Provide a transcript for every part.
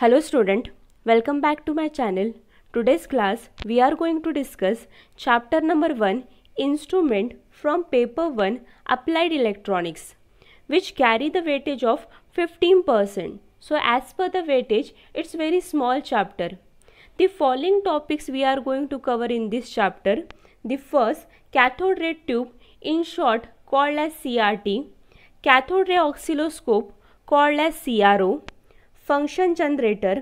Hello student, welcome back to my channel. Today's class we are going to discuss chapter number 1 instrument from paper 1 applied electronics which carry the weightage of 15%. So as per the weightage it's very small chapter. The following topics we are going to cover in this chapter. The first cathode ray tube in short called as CRT, cathode ray oscilloscope called as CRO, function generator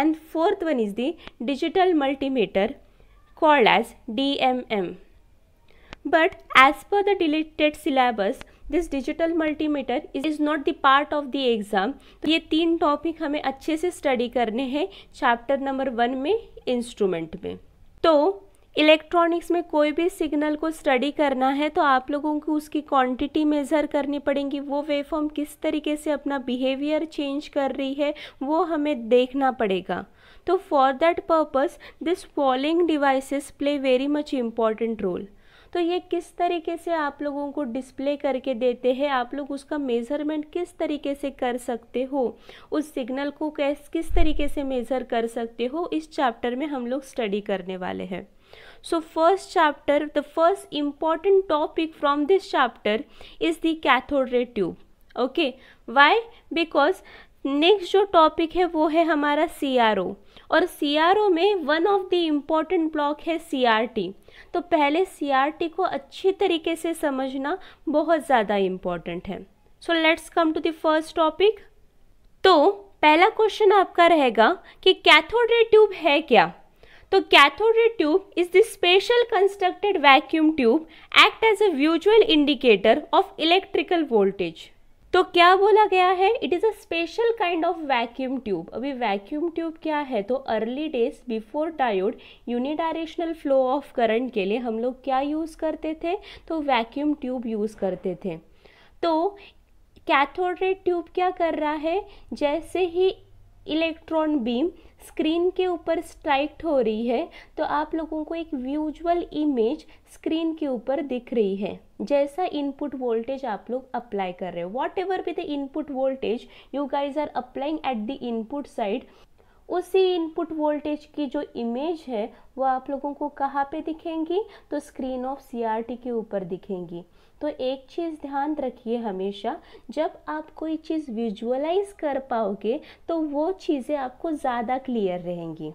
and fourth one is the digital multimeter called as DMM. But as per the deleted syllabus, this digital multimeter is not the part of the exam तो ye teen topic hame acche se study karne हैं chapter number 1 mein instrument mein to electronics में कोई भी signal को study करना है तो आप लोगों को उसकी क्वांटिटी मेज़र करनी पड़ेगी वो वेवफॉर्म किस तरीके से अपना बिहेवियर चेंज कर रही है वो हमें देखना पड़ेगा तो for that purpose this polling devices play very much important role तो ये किस तरीके से आप लोगों को डिस्प्ले करके देते हैं आप लोग उसका मेज़रमेंट किस तरीके से कर सकते हो उस सिग्नल को कैस किस तरीके से मेज़र कर सकते हो इस चैप्टर में हम लोग स्टडी करने वाले हैं So first chapter, the first important topic from this chapter is the cathode ray tube. Okay, why? Because next जो टॉपिक है वो है हमारा सी आर ओ और सी आर ओ में one of the important block है सी आर टी तो पहले सी आर टी को अच्छी तरीके से समझना बहुत ज़्यादा इम्पॉर्टेंट है so let's come to the first topic तो पहला क्वेश्चन आपका रहेगा कि कैथोड रे ट्यूब है क्या तो cathode ray tube is the special constructed vacuum tube act as a visual indicator of electrical voltage तो क्या बोला गया है it is a special kind of vacuum tube अभी वैक्यूम ट्यूब क्या है तो early days before diode unidirectional flow of current के लिए हम लोग क्या यूज़ करते थे तो वैक्यूम ट्यूब यूज़ करते थे तो कैथोड रे ट्यूब क्या कर रहा है जैसे ही इलेक्ट्रॉन बीम स्क्रीन के ऊपर स्ट्राइक्ट हो रही है तो आप लोगों को एक विजुअल इमेज स्क्रीन के ऊपर दिख रही है जैसा इनपुट वोल्टेज आप लोग अप्लाई कर रहे हो whatever be the input voltage you guys are applying at the input side उसी इनपुट वोल्टेज की जो इमेज है वो आप लोगों को कहाँ पे दिखेंगी तो स्क्रीन ऑफ सीआरटी के ऊपर दिखेंगी तो एक चीज़ ध्यान रखिए हमेशा जब आप कोई चीज़ विजुअलाइज कर पाओगे तो वो चीज़ें आपको ज़्यादा क्लियर रहेंगी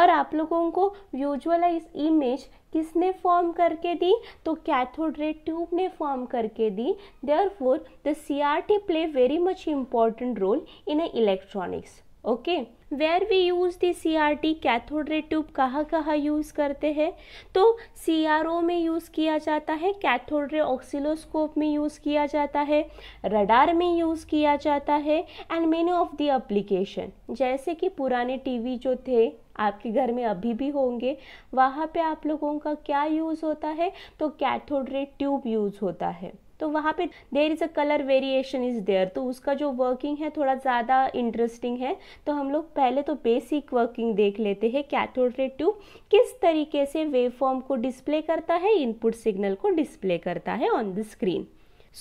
और आप लोगों को विजुअलाइज इमेज किसने फॉर्म करके दी तो कैथोड रे ट्यूब ने फॉर्म करके दी therefore the C R T play very much important role in a electronics okay where we use the C R T cathode tube कहाँ कहाँ use करते हैं तो सी आर ओ में use किया जाता है कैथोड ऑक्सीलोस्कोप में यूज़ किया जाता है रडार में यूज़ किया जाता है and many of the application जैसे कि पुराने टीवी जो थे आपके घर में अभी भी होंगे वहाँ पे आप लोगों का क्या यूज़ होता है तो कैथोड ट्यूब यूज़ होता है तो वहाँ पे there is a colour variation is there तो उसका जो वर्किंग है थोड़ा ज़्यादा इंटरेस्टिंग है तो हम लोग पहले तो बेसिक वर्किंग देख लेते हैं कैथोड रे ट्यूब किस तरीके से वेव फॉर्म को डिस्प्ले करता है इनपुट सिग्नल को डिस्प्ले करता है on the screen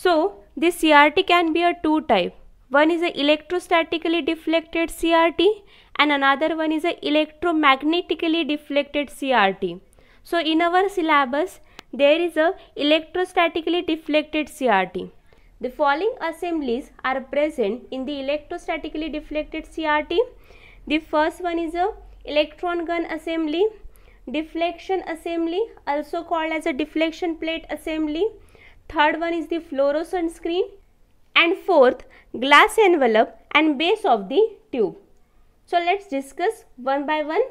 so this C R T can be a two type one is a electrostatically deflected C R T and another one is a electromagnetically deflected C R T so in our syllabus there is a electrostatically deflected CRT. The following assemblies are present in the electrostatically deflected CRT. The first one is a electron gun assembly, deflection assembly also called as a deflection plate assembly. Third one is the fluorescent screen and fourth glass envelope and base of the tube. So let's discuss one by one.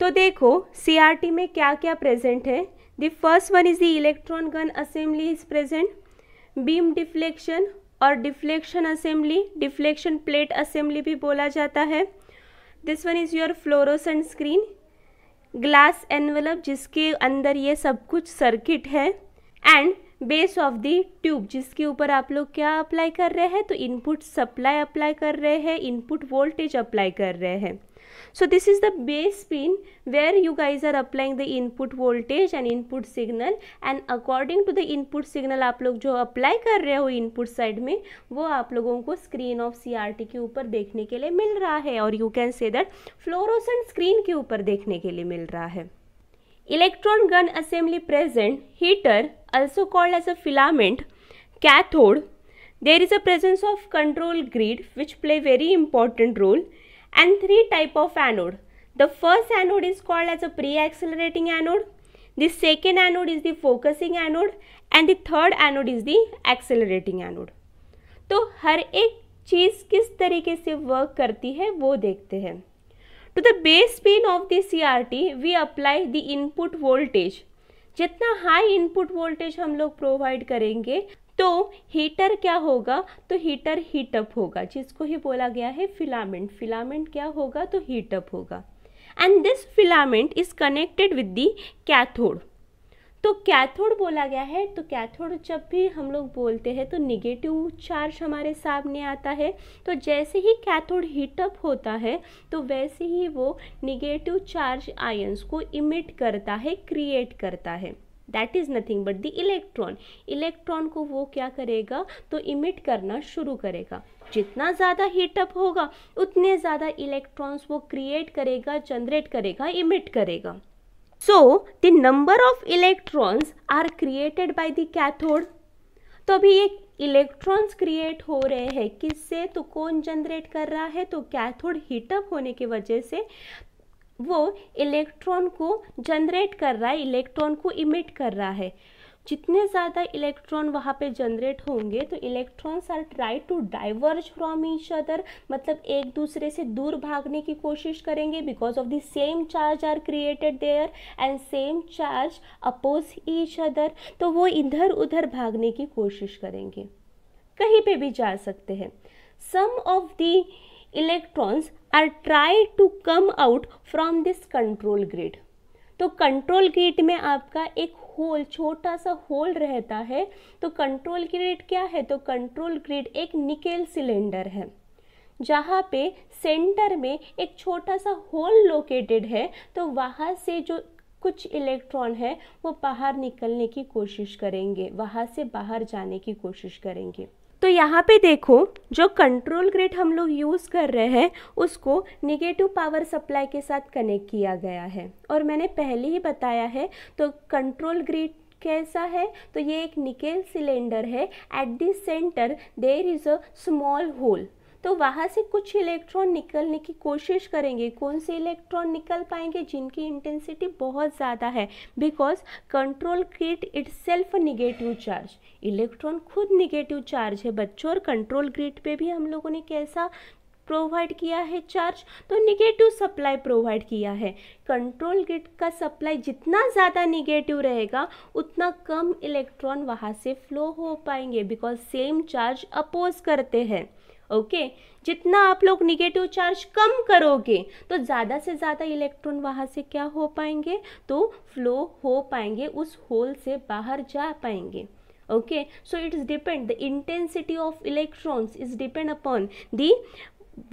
तो देखो सी R T में क्या क्या present है the first one is the electron gun assembly is present beam deflection और deflection assembly deflection plate assembly भी बोला जाता है this one is your fluorescent screen glass envelope जिसके अंदर ये सब कुछ सर्किट है and base of the tube जिसके ऊपर आप लोग क्या अप्लाई कर रहे हैं तो इनपुट सप्लाई अप्लाई कर रहे हैं इनपुट वोल्टेज अप्लाई कर रहे हैं so this is the base pin where you guys are applying the input voltage and input signal and according to the input signal आप लोग जो apply कर रहे हो input side में वो आप लोगों को screen of CRT के ऊपर देखने के लिए मिल रहा है और you can say that fluorescent screen के ऊपर देखने के लिए मिल रहा है electron gun assembly present heater also called as a filament cathode there is a presence of control grid which play very important role and three type of anode. The first anode is called as a pre-accelerating anode. The second anode is the focusing anode and the third anode is the accelerating anode. to har ek चीज़ किस तरीके से work करती है वो देखते हैं to the base pin of the C R T we apply the input voltage जितना high input voltage हम लोग प्रोवाइड करेंगे तो हीटर क्या होगा तो हीटर हीटअप होगा जिसको ही बोला गया है फिलामेंट फिलामेंट क्या होगा तो हीटअप होगा and this filament is connected with the cathode तो कैथोड बोला गया है तो कैथोड जब भी हम लोग बोलते हैं तो निगेटिव चार्ज हमारे सामने आता है तो जैसे ही कैथोड हीटअप होता है तो वैसे ही वो निगेटिव चार्ज आयंस को इमिट करता है क्रिएट करता है that is nothing but the electron electron को वो क्या करेगा तो इमिट करना शुरू करेगा जितना ज़्यादा हीटअप होगा उतने ज़्यादा इलेक्ट्रॉन्स वो क्रिएट करेगा जनरेट करेगा इमिट करेगा so the number of electrons are created by the cathode तो अभी ये इलेक्ट्रॉन्स क्रिएट हो रहे हैं किससे तो कौन जनरेट कर रहा है तो कैथोड हीटअप होने की वजह से वो इलेक्ट्रॉन को जनरेट कर रहा है इलेक्ट्रॉन को इमिट कर रहा है जितने ज़्यादा इलेक्ट्रॉन वहाँ पे जनरेट होंगे तो electrons are try to diverge from each other मतलब एक दूसरे से दूर भागने की कोशिश करेंगे because of the same charge are created there and same charge oppose each other तो वो इधर उधर भागने की कोशिश करेंगे कहीं पे भी जा सकते हैं some of the electrons are try to come out from this control grid तो कंट्रोल ग्रिड में आपका एक होल छोटा सा होल रहता है तो कंट्रोल ग्रिड क्या है तो कंट्रोल ग्रिड एक निकेल सिलेंडर है जहाँ पे सेंटर में एक छोटा सा होल लोकेटेड है तो वहाँ से जो कुछ इलेक्ट्रॉन है वो बाहर निकलने की कोशिश करेंगे वहाँ से बाहर जाने की कोशिश करेंगे तो यहाँ पे देखो जो कंट्रोल ग्रेड हम लोग यूज़ कर रहे हैं उसको निगेटिव पावर सप्लाई के साथ कनेक्ट किया गया है और मैंने पहले ही बताया है तो कंट्रोल ग्रेड कैसा है तो ये एक निकेल सिलेंडर है at this centre there is a small hole तो वहाँ से कुछ इलेक्ट्रॉन निकलने की कोशिश करेंगे कौन से इलेक्ट्रॉन निकल पाएंगे जिनकी इंटेंसिटी बहुत ज़्यादा है because control grid itself negative charge electron खुद निगेटिव चार्ज है बच्चों और कंट्रोल ग्रिड पे भी हम लोगों ने कैसा प्रोवाइड किया है चार्ज तो निगेटिव सप्लाई प्रोवाइड किया है कंट्रोल ग्रिड का सप्लाई जितना ज़्यादा निगेटिव रहेगा उतना कम इलेक्ट्रॉन वहाँ से फ्लो हो पाएंगे बिकॉज सेम चार्ज अपोज करते हैं ओके जितना आप लोग निगेटिव चार्ज कम करोगे तो ज़्यादा से ज़्यादा इलेक्ट्रॉन वहाँ से क्या हो पाएंगे तो फ्लो हो पाएंगे उस होल से बाहर जा पाएंगे okay so it's depend the intensity of electrons is depend upon the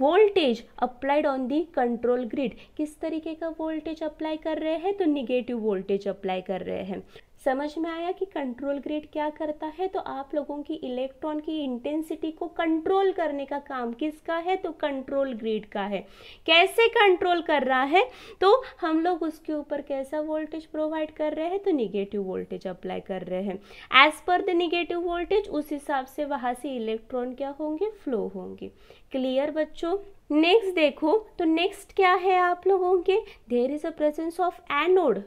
voltage applied on the control grid किस तरीके का वोल्टेज अप्लाई कर रहे हैं तो निगेटिव वोल्टेज अप्लाई कर रहे हैं समझ में आया कि कंट्रोल ग्रेड क्या करता है तो आप लोगों की इलेक्ट्रॉन की इंटेंसिटी को कंट्रोल करने का काम किसका है तो कंट्रोल ग्रेड का है कैसे कंट्रोल कर रहा है तो हम लोग उसके ऊपर कैसा वोल्टेज प्रोवाइड कर रहे हैं तो निगेटिव वोल्टेज अप्लाई कर रहे हैं as per the negative voltage उस हिसाब से वहाँ से इलेक्ट्रॉन क्या होंगे फ्लो होंगे क्लियर बच्चों नेक्स्ट देखो तो नेक्स्ट क्या है आप लोगों के there is a presence of anode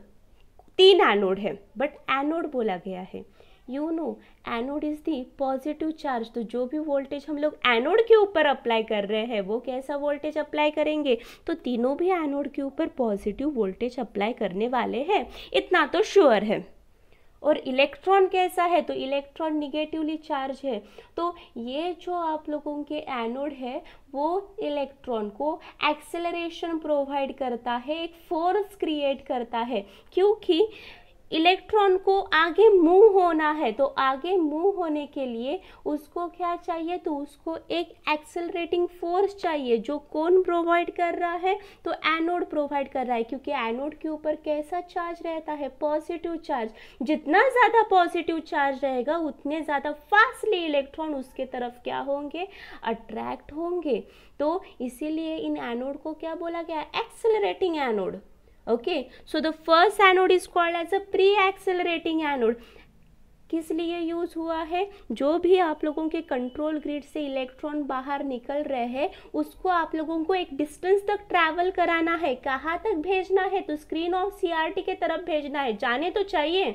तीन एनोड है बट एनोड बोला गया है you know anode is the positive charge तो जो भी वोल्टेज हम लोग एनोड के ऊपर अप्लाई कर रहे हैं वो कैसा वोल्टेज अप्लाई करेंगे तो तीनों भी एनोड के ऊपर पॉजिटिव वोल्टेज अप्लाई करने वाले हैं इतना तो श्योर है और इलेक्ट्रॉन कैसा है तो इलेक्ट्रॉन निगेटिवली चार्ज है तो ये जो आप लोगों के एनोड है वो इलेक्ट्रॉन को एक्सेलरेशन प्रोवाइड करता है एक फोर्स क्रिएट करता है क्योंकि इलेक्ट्रॉन को आगे मूव होना है तो आगे मूव होने के लिए उसको क्या चाहिए तो उसको एक एक्सेलरेटिंग फोर्स चाहिए जो कौन प्रोवाइड कर रहा है तो एनोड प्रोवाइड कर रहा है क्योंकि एनोड के ऊपर कैसा चार्ज रहता है पॉजिटिव चार्ज जितना ज़्यादा पॉजिटिव चार्ज रहेगा उतने ज़्यादा फास्टली इलेक्ट्रॉन उसके तरफ क्या होंगे अट्रैक्ट होंगे तो इसीलिए इन एनोड को क्या बोला गया accelerating anode okay so the first anode is called as a pre accelerating anode किस लिए यूज हुआ है जो भी आप लोगों के कंट्रोल ग्रिड से इलेक्ट्रॉन बाहर निकल रहे हैं उसको आप लोगों को एक डिस्टेंस तक ट्रैवल कराना है कहाँ तक भेजना है तो स्क्रीन ऑफ सीआरटी के तरफ भेजना है जाने तो चाहिए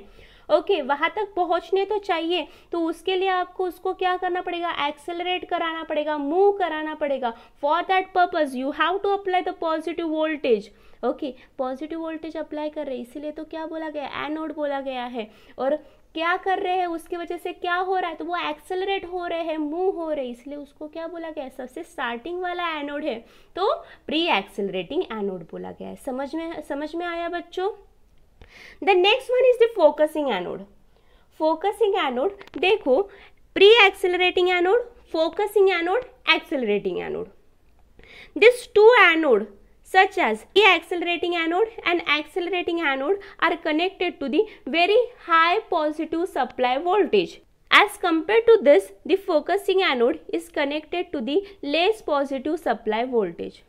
ओके okay, वहाँ तक पहुँचने तो चाहिए तो उसके लिए आपको उसको क्या करना पड़ेगा एक्सेलरेट कराना पड़ेगा मूव कराना पड़ेगा for that purpose you have to apply the positive voltage okay positive voltage apply कर रहे हैं इसीलिए तो क्या बोला गया एनोड बोला गया है और क्या कर रहे हैं उसकी वजह से क्या हो रहा है तो वो एक्सेलरेट हो रहे हैं मूव हो रहे हैं इसलिए उसको क्या बोला गया सबसे स्टार्टिंग वाला एनोड है तो प्री एक्सेलरेटिंग एनोड बोला गया है समझ में समझ में आया बच्चों the next one is the focusing anode focusing anode देखो pre accelerating anode focusing anode accelerating anode this two anode such as the accelerating anode and accelerating anode are connected to the very high positive supply voltage. As compared to this, the focusing anode is connected to the less positive supply voltage.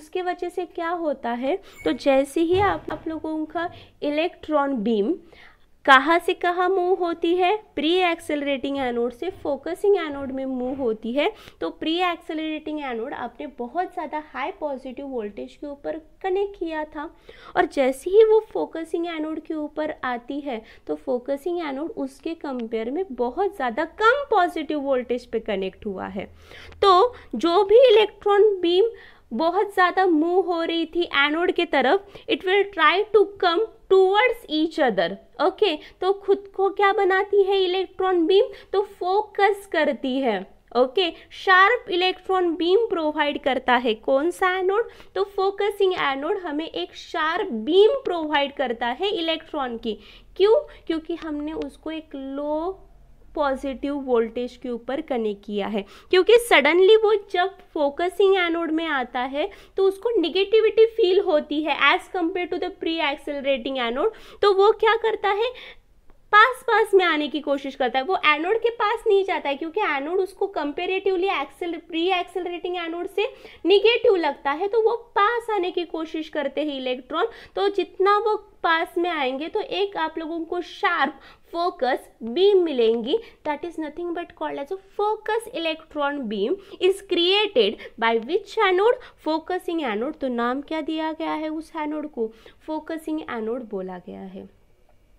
उसके वजह से क्या होता है तो जैसे ही आप आप लोगों का इलेक्ट्रॉन बीम कहाँ से कहाँ मूव होती है प्री एक्सेलरेटिंग एनोड से फोकसिंग एनोड में मूव होती है तो प्री एक्सेलरेटिंग एनोड आपने बहुत ज़्यादा हाई पॉजिटिव वोल्टेज के ऊपर कनेक्ट किया था और जैसे ही वो फोकसिंग एनोड के ऊपर आती है तो फोकसिंग एनोड उसके कंपेयर में बहुत ज़्यादा कम पॉजिटिव वोल्टेज पे कनेक्ट हुआ है तो जो भी इलेक्ट्रॉन बीम बहुत ज़्यादा मूव हो रही थी एनोड के तरफ it will try to come towards each other okay तो खुद को क्या बनाती है इलेक्ट्रॉन बीम तो फोकस करती है okay sharp electron beam provide करता है कौन सा एनोड तो फोकसिंग एनोड हमें एक शार्प बीम प्रोवाइड करता है इलेक्ट्रॉन की क्यों क्योंकि हमने उसको एक लो पॉजिटिव वोल्टेज के ऊपर कनेक्ट किया है क्योंकि सडनली वो जब फोकसिंग एनोड में आता है तो उसको निगेटिविटी फील होती है as compare to the pre accelerating anode तो वो क्या करता है पास पास में आने की कोशिश करता है वो एनोड के पास नहीं जाता है क्योंकि एनोड उसको comparatively excel pre accelerating anode से निगेटिव लगता है तो वो पास आने की कोशिश करते हैं इलेक्ट्रॉन तो जितना वो पास में आएंगे तो एक आप लोगों को शार्प फोकस बीम मिलेंगी that is nothing but called as a focus electron beam is created by which anode focusing anode तो नाम क्या दिया गया है उस एनोड को फोकसिंग एनोड बोला गया है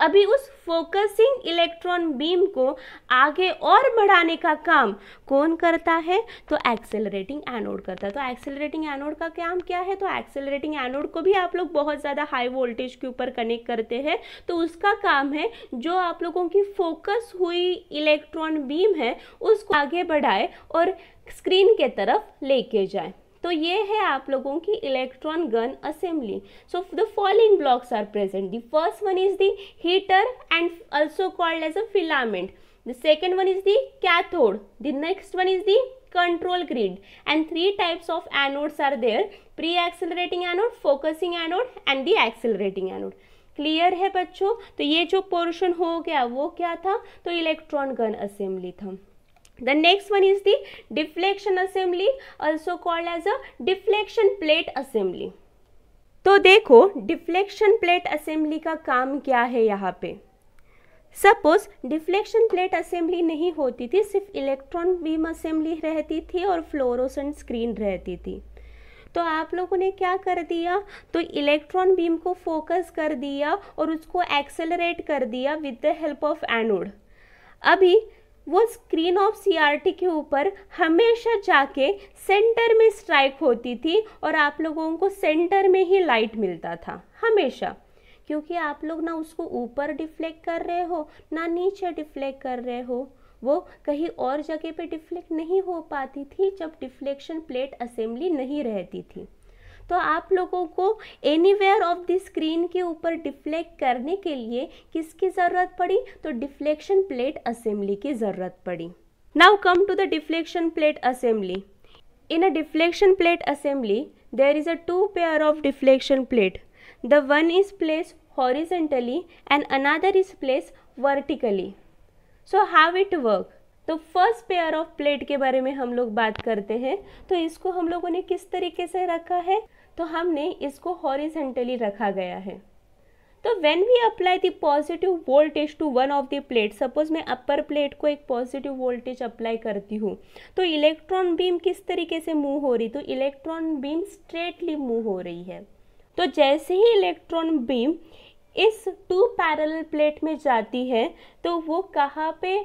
अभी उस फोकसिंग इलेक्ट्रॉन बीम को आगे और बढ़ाने का काम कौन करता है तो एक्सेलरेटिंग एनोड करता है तो एक्सेलरेटिंग एनोड का काम क्या है तो एक्सेलरेटिंग एनोड को भी आप लोग बहुत ज़्यादा हाई वोल्टेज के ऊपर कनेक्ट करते हैं तो उसका काम है जो आप लोगों की फोकस हुई इलेक्ट्रॉन बीम है उसको आगे बढ़ाए और स्क्रीन के तरफ लेके जाए तो ये है आप लोगों की electron gun assembly so the following blocks are present the first one is the heater and also called as a filament the second one is the cathode the next one is the control grid and three types of anodes are there pre-accelerating anode focusing anode and the accelerating anode clear है बच्चों तो ये जो portion हो गया वो क्या था तो इलेक्ट्रॉन गन असेंबली था the next one is the deflection assembly also called as a deflection plate assembly तो देखो डिफ्लेक्शन प्लेट असेंबली का काम क्या है यहाँ पे सपोज डिफ्लेक्शन प्लेट असेंबली नहीं होती थी सिर्फ इलेक्ट्रॉन बीम असेंबली रहती थी और फ्लोरोसेंट स्क्रीन रहती थी तो आप लोगों ने क्या कर दिया तो इलेक्ट्रॉन बीम को फोकस कर दिया और उसको एक्सेलरेट कर दिया with the help of anode अभी वो स्क्रीन ऑफ सीआरटी के ऊपर हमेशा जाके सेंटर में स्ट्राइक होती थी और आप लोगों को सेंटर में ही लाइट मिलता था हमेशा क्योंकि आप लोग ना उसको ऊपर डिफ्लेक्ट कर रहे हो ना नीचे डिफ्लेक्ट कर रहे हो वो कहीं और जगह पे डिफ्लेक्ट नहीं हो पाती थी जब डिफ्लेक्शन प्लेट असेंबली नहीं रहती थी तो आप लोगों को anywhere of the screen के ऊपर डिफ्लेक्ट करने के लिए किसकी ज़रूरत पड़ी तो डिफ्लेक्शन प्लेट असेंबली की ज़रूरत पड़ी now come to the deflection plate assembly in a deflection plate assembly there is a two pair of deflection plate the one is place horizontally and another is place vertically so how it work तो first pair of plate के बारे में हम लोग बात करते हैं तो इसको हम लोगों ने किस तरीके से रखा है तो हमने इसको हॉरिजेंटली रखा गया है तो when we apply the positive voltage to one of the plate suppose मैं अपर प्लेट को एक पॉजिटिव वोल्टेज अप्लाई करती हूँ तो इलेक्ट्रॉन बीम किस तरीके से मूव हो रही तो इलेक्ट्रॉन बीम स्ट्रेटली मूव हो रही है तो जैसे ही इलेक्ट्रॉन बीम इस टू पैरेलल प्लेट में जाती है तो वो कहाँ पे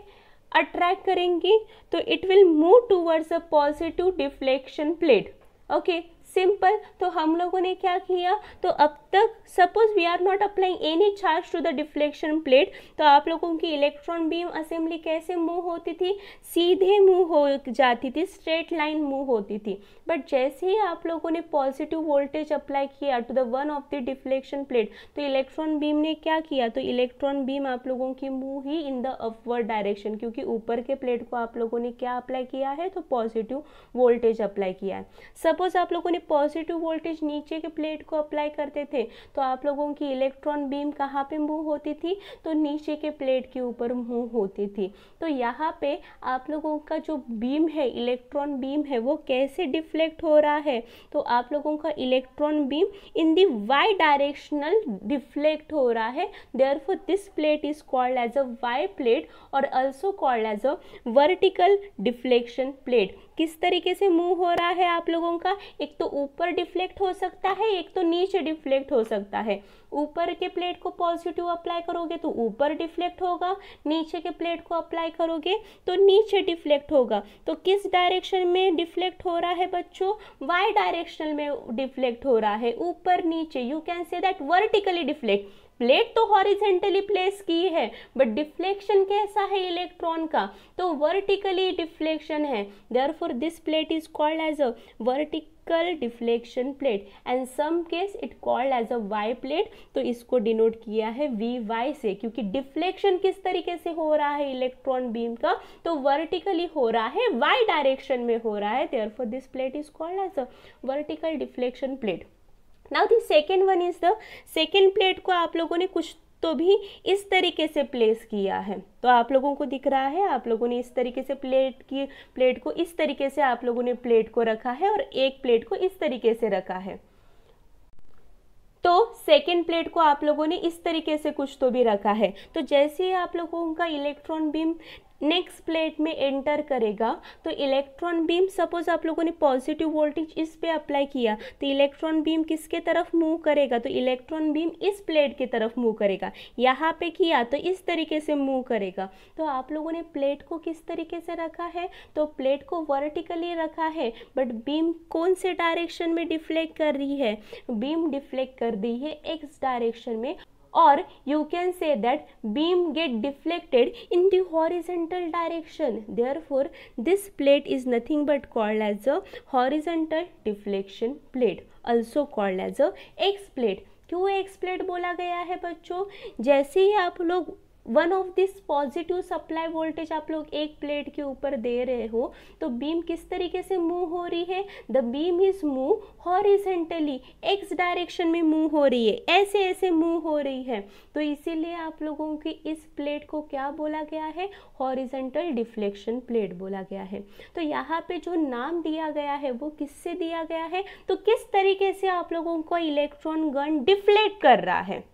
अट्रैक्ट करेंगी तो it will move towards a positive deflection plate okay simple तो हम लोगों ने क्या किया तो अब तक suppose we are not applying any charge to the deflection plate तो आप लोगों की इलेक्ट्रॉन बीम असेंबली कैसे मूव होती थी सीधे मूव हो जाती थी स्ट्रेट लाइन मूव होती थी बट जैसे ही आप लोगों ने पॉजिटिव वोल्टेज अप्लाई किया to the one of the deflection plate तो इलेक्ट्रॉन बीम ने क्या किया तो इलेक्ट्रॉन बीम आप लोगों की मूव ही इन द अपवर्ड डायरेक्शन क्योंकि ऊपर के प्लेट को आप लोगों ने क्या अप्लाई किया है तो पॉजिटिव वोल्टेज अप्लाई किया है सपोज आप लोगों ने यदि पॉजिटिव वोल्टेज नीचे के प्लेट को अप्लाई करते थे तो आप लोगों की इलेक्ट्रॉन बीम कहाँ पे मूव होती थी तो नीचे के प्लेट के ऊपर मूव होती थी तो यहाँ पे आप लोगों का जो बीम है इलेक्ट्रॉन बीम है वो कैसे डिफ्लेक्ट हो रहा है तो आप लोगों का electron beam in the Y directional deflect हो रहा है therefore this plate is called as a Y plate और also called as a vertical deflection plate किस तरीके से मूव हो रहा है आप लोगों का एक तो ऊपर डिफ्लेक्ट हो सकता है एक तो नीचे डिफ्लेक्ट हो सकता है ऊपर के प्लेट को पॉजिटिव अप्लाई करोगे तो ऊपर डिफ्लेक्ट होगा नीचे के प्लेट को अप्लाई करोगे तो नीचे डिफ्लेक्ट होगा तो किस डायरेक्शन में डिफ्लेक्ट हो रहा है बच्चों वाई डायरेक्शन में डिफ्लेक्ट हो रहा है ऊपर नीचे you can say that vertically deflect plate तो हॉरिजेंटली प्लेस की है बट डिफ्लेक्शन कैसा है इलेक्ट्रॉन का तो वर्टिकली डिफ्लेक्शन है therefore this plate is called as a vertic vertical deflection plate and some case it called as a Y plate तो इसको डिनोट किया है वी वाई से क्योंकि डिफ्लेक्शन किस तरीके से हो रहा है इलेक्ट्रॉन बीम का तो वर्टिकली हो रहा है वाई डायरेक्शन में हो रहा है there this plate is called as a vertical deflection plate now the second one is the second plate को आप लोगों ने कुछ तो भी इस तरीके से प्लेस किया है तो आप लोगों को दिख रहा है आप लोगों ने इस तरीके से प्लेट की प्लेट को इस तरीके से आप लोगों ने प्लेट को रखा है और एक प्लेट को इस तरीके से रखा है तो सेकेंड प्लेट को आप लोगों ने इस तरीके से कुछ तो भी रखा है तो जैसे ही आप लोगों का इलेक्ट्रॉन बीम नेक्स्ट प्लेट में एंटर करेगा तो इलेक्ट्रॉन बीम सपोज आप लोगों ने पॉजिटिव वोल्टेज इस पे अप्लाई किया तो इलेक्ट्रॉन बीम किसके तरफ मूव करेगा तो इलेक्ट्रॉन बीम इस प्लेट की तरफ मूव करेगा यहाँ पे किया तो इस तरीके से मूव करेगा तो आप लोगों ने प्लेट को किस तरीके से रखा है तो प्लेट को वर्टिकली रखा है बट बीम कौन से डायरेक्शन में डिफ्लेक्ट कर रही है बीम डिफ्लेक्ट कर दी है एक्स डायरेक्शन में or you can say that beam get deflected in the horizontal direction therefore this plate is nothing but called as a horizontal deflection plate also called as a x plate क्यों X plate बोला गया है बच्चों जैसे ही आप लोग one of this positive supply voltage आप लोग एक प्लेट के ऊपर दे रहे हो तो बीम किस तरीके से मूव हो रही है the beam is move horizontally X direction में मूव हो रही है ऐसे ऐसे मूव हो रही है तो इसीलिए आप लोगों की इस प्लेट को क्या बोला गया है हॉरिजेंटल डिफ्लेक्शन प्लेट बोला गया है तो यहाँ पे जो नाम दिया गया है वो किससे दिया गया है तो किस तरीके से आप लोगों को इलेक्ट्रॉन गन डिफ्लेक्ट कर रहा है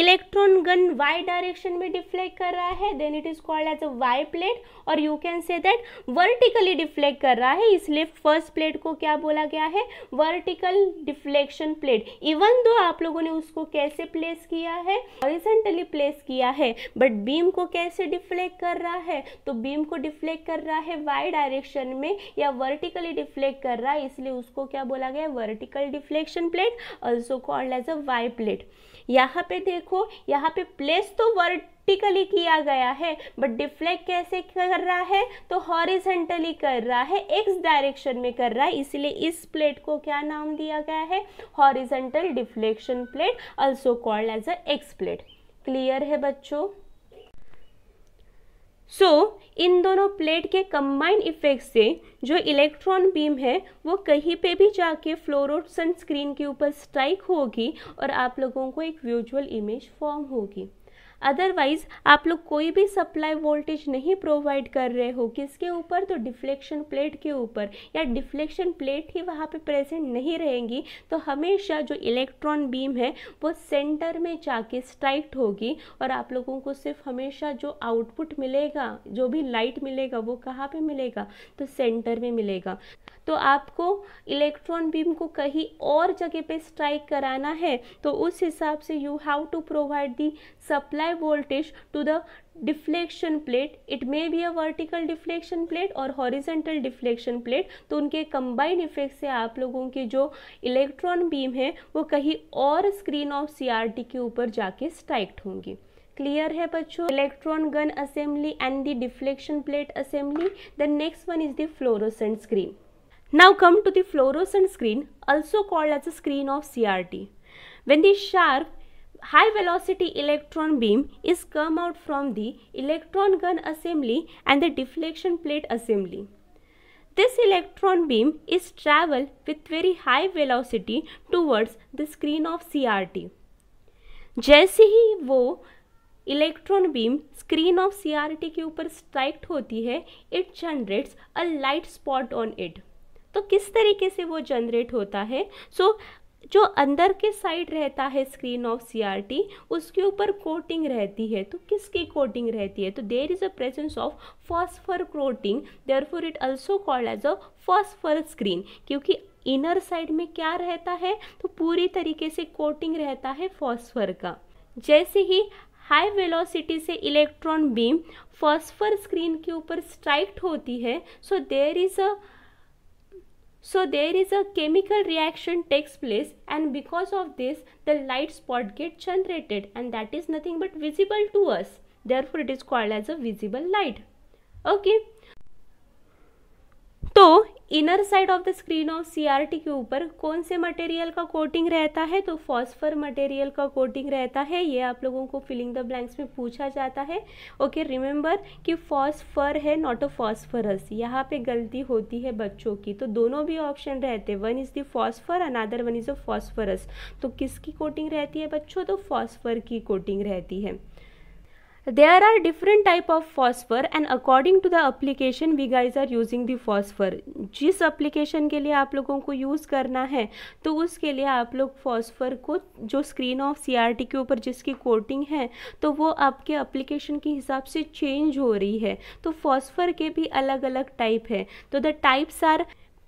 इलेक्ट्रॉन गन वाई डायरेक्शन में डिफ्लेक्ट कर रहा है then it is called as a Y plate और you can say that vertically deflect कर रहा है इसलिए फर्स्ट प्लेट को क्या बोला गया है vertical deflection plate even though आप लोगों ने उसको कैसे प्लेस किया है ऑरिजेंटली प्लेस किया है बट बीम को कैसे डिफ्लेक्ट कर रहा है तो बीम को डिफ्लेक्ट कर रहा है वाई डायरेक्शन में या वर्टिकली डिफ्लेक्ट कर रहा है इसलिए उसको क्या बोला गया vertical deflection plate also called as a Y plate यहाँ पे देखो यहाँ पे प्लेस तो वर्टिकली किया गया है बट डिफ्लेक्ट कैसे कर रहा है तो हॉरिजेंटली कर रहा है एक्स डायरेक्शन में कर रहा है इसलिए इस प्लेट को क्या नाम दिया गया है horizontal deflection plate also called as a X plate clear है बच्चों सो so, इन दोनों प्लेट के कम्बाइन इफेक्ट से जो इलेक्ट्रॉन बीम है वो कहीं पे भी जाके फ्लोरो सनस्क्रीन के ऊपर स्ट्राइक होगी और आप लोगों को एक विजुअल इमेज फॉर्म होगी अदरवाइज़ आप लोग कोई भी सप्लाई वोल्टेज नहीं प्रोवाइड कर रहे हो किसके ऊपर तो डिफ्लेक्शन प्लेट के ऊपर या डिफ्लेक्शन प्लेट ही वहाँ पे प्रेजेंट नहीं रहेंगी तो हमेशा जो इलेक्ट्रॉन बीम है वो सेंटर में जाके स्ट्राइक्ट होगी और आप लोगों को सिर्फ हमेशा जो आउटपुट मिलेगा जो भी लाइट मिलेगा वो कहाँ पर मिलेगा तो सेंटर में मिलेगा तो आपको इलेक्ट्रॉन बीम को कहीं और जगह पे स्ट्राइक कराना है तो उस हिसाब से you have to provide the supply voltage to the deflection plate it may be a vertical deflection plate और हॉरिजेंटल डिफ्लेक्शन प्लेट तो उनके कंबाइन इफेक्ट से आप लोगों की जो इलेक्ट्रॉन बीम है वो कहीं और स्क्रीन ऑफ सीआरटी के ऊपर जाके स्ट्राइक्ट होंगी क्लियर है बच्चों electron gun assembly and the deflection plate assembly the next one is the fluorescent screen Now come to the fluorescent screen also called as a screen of CRT. When the sharp high velocity electron beam is come out from the electron gun assembly and the deflection plate assembly. This electron beam is travel with very high velocity towards the screen of CRT. जैसे ही वो electron beam screen of CRT के ऊपर struck होती है it generates a light spot on it तो किस तरीके से वो जनरेट होता है सो जो अंदर के साइड रहता है स्क्रीन ऑफ सीआरटी उसके ऊपर कोटिंग रहती है तो किसकी कोटिंग रहती है तो there is a presence of phosphor coating therefore it also called as a phosphor screen क्योंकि इनर साइड में क्या रहता है तो पूरी तरीके से कोटिंग रहता है फॉस्फर का जैसे ही हाई वेलोसिटी से इलेक्ट्रॉन बीम फॉस्फर स्क्रीन के ऊपर स्ट्राइक्ट होती है so there is a So there is a chemical reaction takes place and because of this the light spot gets generated and that is nothing but visible to us. Therefore it is called as a visible light. Okay. तो inner side of the screen of CRT के ऊपर कौन से material का coating रहता है तो phosphor material का कोटिंग रहता है ये आप लोगों को फिलिंग द ब्लैंक्स में पूछा जाता है ओके रिमेंबर कि फॉस्फर है नॉट अ फॉस्फरस यहाँ पे गलती होती है बच्चों की तो दोनों भी ऑप्शन रहते हैं one is the phosphor another one is a phosphorus तो किसकी कोटिंग रहती है बच्चों तो फॉस्फर की कोटिंग रहती है there are different type of phosphor and according to the application we guys are using the phosphor jis application ke liye aap logon ko use karna hai to uske liye aap log phosphor ko jo screen of CRT ke upar jiski coating hai to wo aapke application ke hisab se change ho rahi hai to phosphor ke bhi alag alag type hai to the types are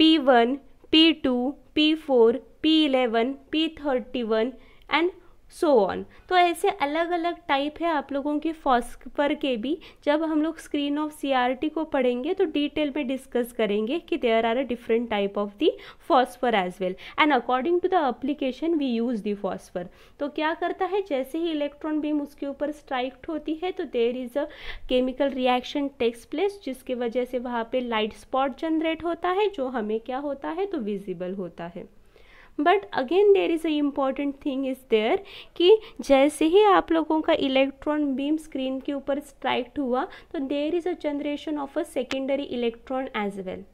P1, P2, P4, P11, P31 and so so on तो ऐसे अलग अलग type है आप लोगों के phosphor के भी जब हम लोग स्क्रीन ऑफ सी को पढ़ेंगे तो डिटेल में डिस्कस करेंगे कि there are a different type of the phosphor as well and according to the application we use the phosphor तो क्या करता है जैसे ही इलेक्ट्रॉन बीम उसके ऊपर स्ट्राइक्ट होती है तो there is a chemical reaction takes place जिसकी वजह से वहाँ पे लाइट स्पॉट जनरेट होता है जो हमें क्या होता है तो विजिबल होता है but again there is a important thing is there कि जैसे ही आप लोगों का इलेक्ट्रॉन बीम स्क्रीन के ऊपर स्ट्राइक हुआ तो there is a generation of a secondary electron as well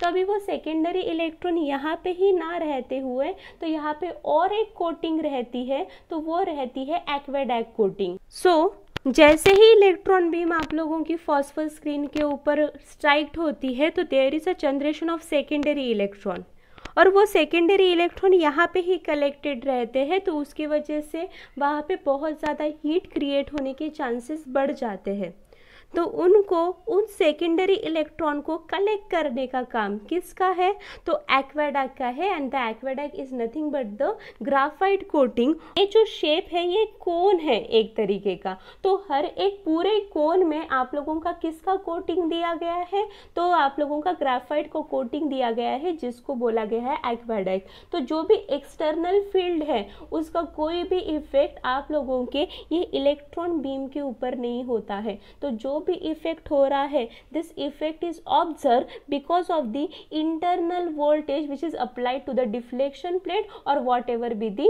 तो अभी वो सेकेंडरी इलेक्ट्रॉन यहाँ पे ही ना रहते हुए तो यहाँ पे और एक कोटिंग रहती है तो वो रहती है एक्वेडैक कोटिंग सो so, जैसे ही इलेक्ट्रॉन बीम आप लोगों की फॉस्फर स्क्रीन के ऊपर स्ट्राइक्ड होती है तो there is a generation of secondary electron और वो सेकेंडरी इलेक्ट्रॉन यहाँ पे ही कलेक्टेड रहते हैं तो उसकी वजह से वहाँ पे बहुत ज़्यादा हीट क्रिएट होने के चांसेस बढ़ जाते हैं तो उनको उन सेकेंडरी इलेक्ट्रॉन को कलेक्ट करने का काम किसका है तो एक्वाडा का है and the aquadag is nothing but the graphite coating ये जो शेप है ये कोन है एक तरीके का तो हर एक पूरे कोन में आप लोगों का किसका कोटिंग दिया गया है तो आप लोगों का ग्राफाइट को कोटिंग दिया गया है जिसको बोला गया है एक्वेडक तो जो भी एक्सटर्नल फील्ड है उसका कोई भी इफेक्ट आप लोगों के ये इलेक्ट्रॉन बीम के ऊपर नहीं होता है तो जो भी इफेक्ट हो रहा है this effect is observe because of the internal voltage which is applied to the deflection plate और whatever be the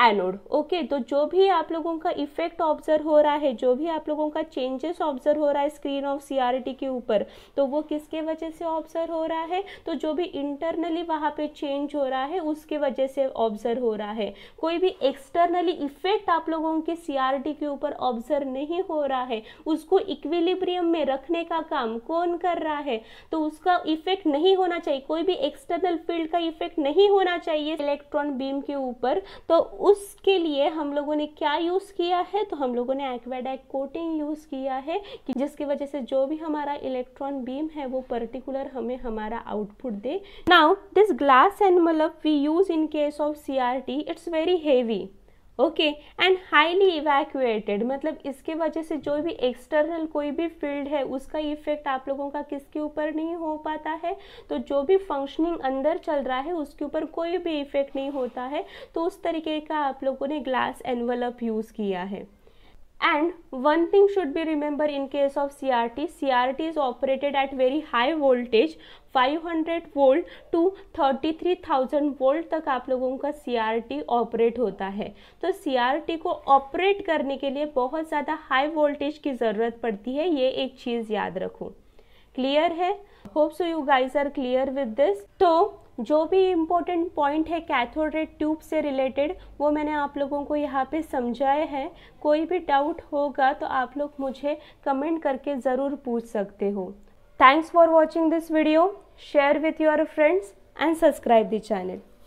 anode okay तो जो भी आप लोगों का इफेक्ट ऑब्जर्व हो रहा है जो भी आप लोगों का चेंजेस ऑब्जर्व हो रहा है स्क्रीन ऑफ सी के ऊपर तो वो किसके वजह से ऑब्जर्व हो रहा है तो जो भी इंटरनली वहाँ पे चेंज हो रहा है उसके वजह से ऑब्जर्व हो रहा है कोई भी एक्सटर्नली इफेक्ट आप लोगों के सी के ऊपर ऑब्जर्व नहीं हो रहा है उसको इक्विलिब्रियम में रखने का काम कौन कर रहा है तो उसका इफेक्ट नहीं होना चाहिए कोई भी एक्सटर्नल फील्ड का इफेक्ट नहीं होना चाहिए इलेक्ट्रॉन बीम के ऊपर तो उसके लिए हम लोगों ने क्या यूज़ किया है तो हम लोगों ने एक्वेडाइक कोटिंग यूज़ किया है कि जिसकी वजह से जो भी हमारा इलेक्ट्रॉन बीम है वो पर्टिकुलर हमें हमारा आउटपुट दे now this glass envelope we use in case of C its very heavy okay and highly evacuated मतलब इसके वजह से जो भी एक्सटर्नल कोई भी फील्ड है उसका इफेक्ट आप लोगों का किसके ऊपर नहीं हो पाता है तो जो भी फंक्शनिंग अंदर चल रहा है उसके ऊपर कोई भी इफेक्ट नहीं होता है तो उस तरीके का आप लोगों ने ग्लास एनवलप यूज़ किया है and one thing should be remembered in case of CRT, CRT is operated at very high voltage 500 volt to 33,000 volt तक आप लोगों का सी ऑपरेट होता है तो सी को ऑपरेट करने के लिए बहुत ज़्यादा हाई वोल्टेज की ज़रूरत पड़ती है ये एक चीज़ याद रखो क्लियर है hope so you guys are clear with this तो जो भी इम्पोर्टेंट पॉइंट है कैथोड रे ट्यूब से रिलेटेड वो मैंने आप लोगों को यहाँ पे समझाए हैं कोई भी डाउट होगा तो आप लोग मुझे कमेंट करके ज़रूर पूछ सकते हो thanks for watching this video share with your friends and subscribe the channel